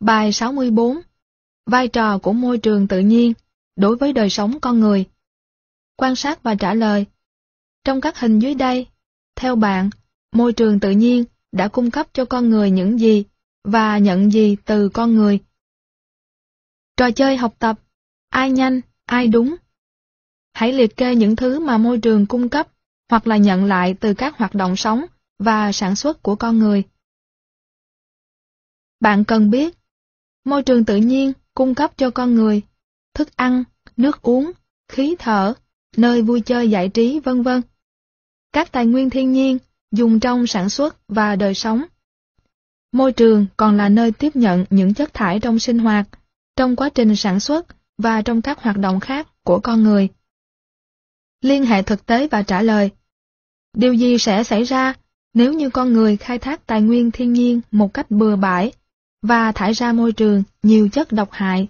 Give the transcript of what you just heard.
Bài 64 Vai trò của môi trường tự nhiên đối với đời sống con người Quan sát và trả lời Trong các hình dưới đây, theo bạn, môi trường tự nhiên đã cung cấp cho con người những gì và nhận gì từ con người? Trò chơi học tập Ai nhanh, ai đúng? Hãy liệt kê những thứ mà môi trường cung cấp hoặc là nhận lại từ các hoạt động sống và sản xuất của con người. Bạn cần biết Môi trường tự nhiên cung cấp cho con người thức ăn, nước uống, khí thở, nơi vui chơi giải trí vân vân. Các tài nguyên thiên nhiên dùng trong sản xuất và đời sống. Môi trường còn là nơi tiếp nhận những chất thải trong sinh hoạt, trong quá trình sản xuất và trong các hoạt động khác của con người. Liên hệ thực tế và trả lời Điều gì sẽ xảy ra nếu như con người khai thác tài nguyên thiên nhiên một cách bừa bãi và thải ra môi trường nhiều chất độc hại